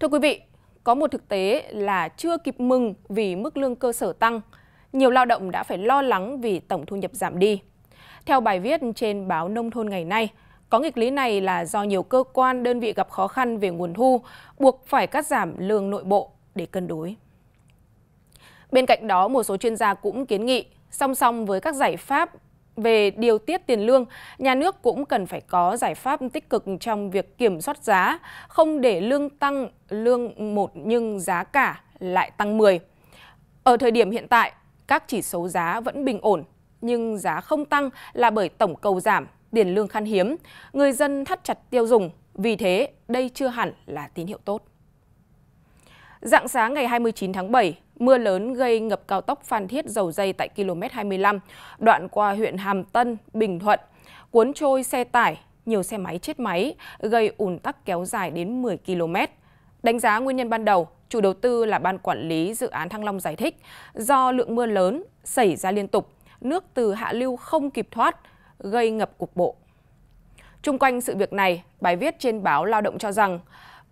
Thưa quý vị, có một thực tế là chưa kịp mừng vì mức lương cơ sở tăng, nhiều lao động đã phải lo lắng vì tổng thu nhập giảm đi. Theo bài viết trên báo Nông thôn ngày nay, có nghịch lý này là do nhiều cơ quan đơn vị gặp khó khăn về nguồn thu, buộc phải cắt giảm lương nội bộ để cân đối. Bên cạnh đó, một số chuyên gia cũng kiến nghị song song với các giải pháp về điều tiết tiền lương, nhà nước cũng cần phải có giải pháp tích cực trong việc kiểm soát giá, không để lương tăng lương một nhưng giá cả lại tăng 10. Ở thời điểm hiện tại, các chỉ số giá vẫn bình ổn, nhưng giá không tăng là bởi tổng cầu giảm, tiền lương khan hiếm, người dân thắt chặt tiêu dùng, vì thế đây chưa hẳn là tín hiệu tốt. Dạng sáng ngày 29 tháng 7, mưa lớn gây ngập cao tốc Phan Thiết Dầu Dây tại km 25, đoạn qua huyện Hàm Tân, Bình Thuận, cuốn trôi xe tải, nhiều xe máy chết máy, gây ùn tắc kéo dài đến 10 km. Đánh giá nguyên nhân ban đầu, chủ đầu tư là ban quản lý dự án Thăng Long giải thích, do lượng mưa lớn xảy ra liên tục, nước từ hạ lưu không kịp thoát, gây ngập cục bộ. Trung quanh sự việc này, bài viết trên báo Lao động cho rằng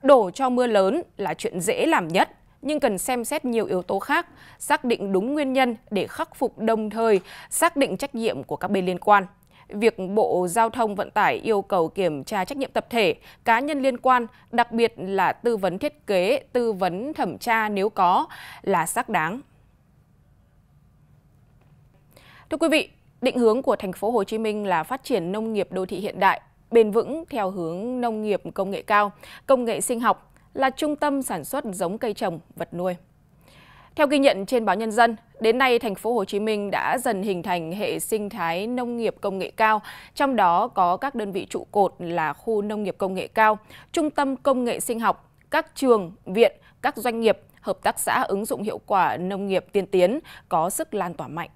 đổ cho mưa lớn là chuyện dễ làm nhất nhưng cần xem xét nhiều yếu tố khác, xác định đúng nguyên nhân để khắc phục đồng thời xác định trách nhiệm của các bên liên quan. Việc Bộ Giao thông Vận tải yêu cầu kiểm tra trách nhiệm tập thể, cá nhân liên quan, đặc biệt là tư vấn thiết kế, tư vấn thẩm tra nếu có, là xác đáng. Thưa quý vị, định hướng của thành phố Hồ Chí Minh là phát triển nông nghiệp đô thị hiện đại, bền vững theo hướng nông nghiệp công nghệ cao, công nghệ sinh học, là trung tâm sản xuất giống cây trồng, vật nuôi. Theo ghi nhận trên báo Nhân dân, đến nay thành phố Hồ Chí Minh đã dần hình thành hệ sinh thái nông nghiệp công nghệ cao, trong đó có các đơn vị trụ cột là khu nông nghiệp công nghệ cao, trung tâm công nghệ sinh học, các trường, viện, các doanh nghiệp, hợp tác xã ứng dụng hiệu quả nông nghiệp tiên tiến có sức lan tỏa mạnh.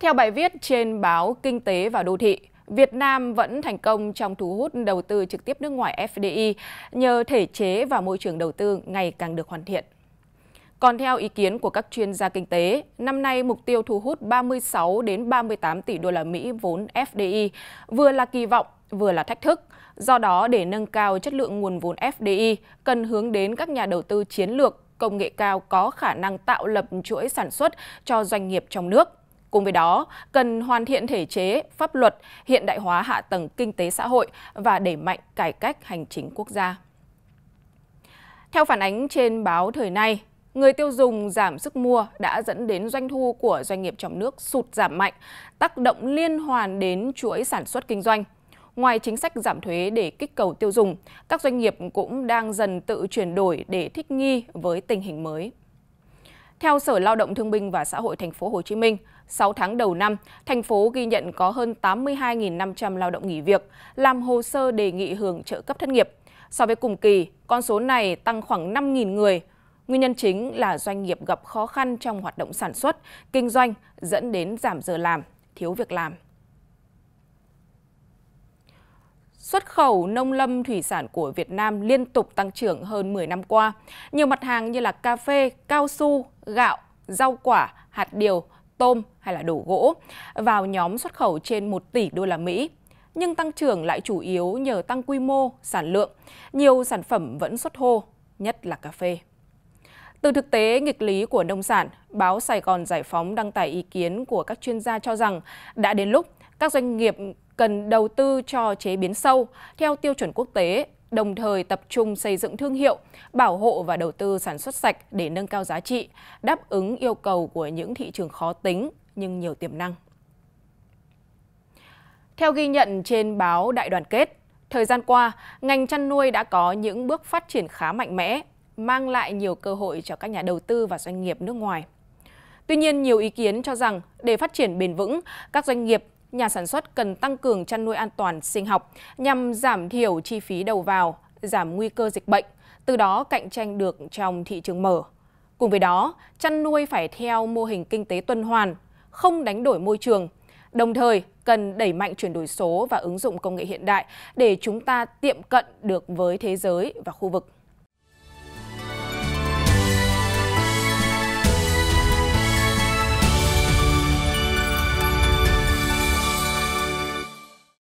Theo bài viết trên báo Kinh tế và Đô thị, Việt Nam vẫn thành công trong thu hút đầu tư trực tiếp nước ngoài FDI nhờ thể chế và môi trường đầu tư ngày càng được hoàn thiện. Còn theo ý kiến của các chuyên gia kinh tế, năm nay mục tiêu thu hút 36 đến 38 tỷ đô la Mỹ vốn FDI vừa là kỳ vọng vừa là thách thức. Do đó để nâng cao chất lượng nguồn vốn FDI cần hướng đến các nhà đầu tư chiến lược công nghệ cao có khả năng tạo lập chuỗi sản xuất cho doanh nghiệp trong nước. Cùng với đó, cần hoàn thiện thể chế, pháp luật, hiện đại hóa hạ tầng kinh tế xã hội và đẩy mạnh cải cách hành chính quốc gia. Theo phản ánh trên báo Thời Nay, người tiêu dùng giảm sức mua đã dẫn đến doanh thu của doanh nghiệp trong nước sụt giảm mạnh, tác động liên hoàn đến chuỗi sản xuất kinh doanh. Ngoài chính sách giảm thuế để kích cầu tiêu dùng, các doanh nghiệp cũng đang dần tự chuyển đổi để thích nghi với tình hình mới. Theo Sở Lao động Thương binh và Xã hội thành phố Hồ Chí Minh, 6 tháng đầu năm, thành phố ghi nhận có hơn 82.500 lao động nghỉ việc, làm hồ sơ đề nghị hưởng trợ cấp thất nghiệp. So với cùng kỳ, con số này tăng khoảng 5.000 người. Nguyên nhân chính là doanh nghiệp gặp khó khăn trong hoạt động sản xuất, kinh doanh dẫn đến giảm giờ làm, thiếu việc làm. Xuất khẩu nông lâm thủy sản của Việt Nam liên tục tăng trưởng hơn 10 năm qua. Nhiều mặt hàng như là cà phê, cao su, gạo, rau quả, hạt điều, tôm hay là đồ gỗ vào nhóm xuất khẩu trên 1 tỷ đô la Mỹ. Nhưng tăng trưởng lại chủ yếu nhờ tăng quy mô, sản lượng. Nhiều sản phẩm vẫn xuất hô, nhất là cà phê. Từ thực tế nghịch lý của nông sản, báo Sài Gòn Giải phóng đăng tải ý kiến của các chuyên gia cho rằng đã đến lúc các doanh nghiệp cần đầu tư cho chế biến sâu theo tiêu chuẩn quốc tế đồng thời tập trung xây dựng thương hiệu, bảo hộ và đầu tư sản xuất sạch để nâng cao giá trị, đáp ứng yêu cầu của những thị trường khó tính nhưng nhiều tiềm năng. Theo ghi nhận trên báo Đại đoàn kết, thời gian qua, ngành chăn nuôi đã có những bước phát triển khá mạnh mẽ, mang lại nhiều cơ hội cho các nhà đầu tư và doanh nghiệp nước ngoài. Tuy nhiên, nhiều ý kiến cho rằng để phát triển bền vững, các doanh nghiệp nhà sản xuất cần tăng cường chăn nuôi an toàn sinh học nhằm giảm thiểu chi phí đầu vào, giảm nguy cơ dịch bệnh, từ đó cạnh tranh được trong thị trường mở. Cùng với đó, chăn nuôi phải theo mô hình kinh tế tuần hoàn, không đánh đổi môi trường, đồng thời cần đẩy mạnh chuyển đổi số và ứng dụng công nghệ hiện đại để chúng ta tiệm cận được với thế giới và khu vực.